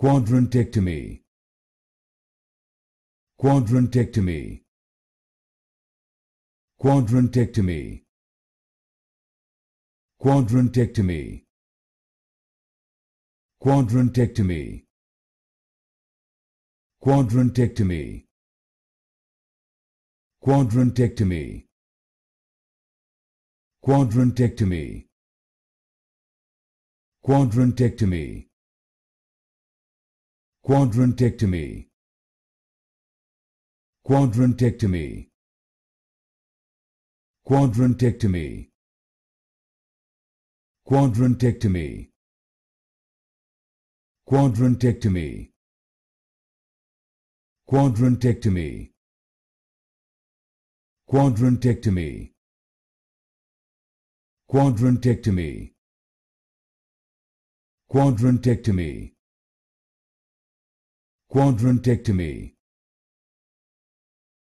Quadrantectomy. Quadrantectomy. Quadrantectomy. Quadrantectomy. Quadrantectomy. Quadrantectomy. Quadrantectomy. Quadrantectomy. Quadrantectomy. Quadrantectomy. Quadrantectomy. Quadrantectomy. Quadrantectomy. Quadrantectomy. Quadrantectomy. Quadrantectomy. Quadrantectomy. Quadrantectomy quadrantectomy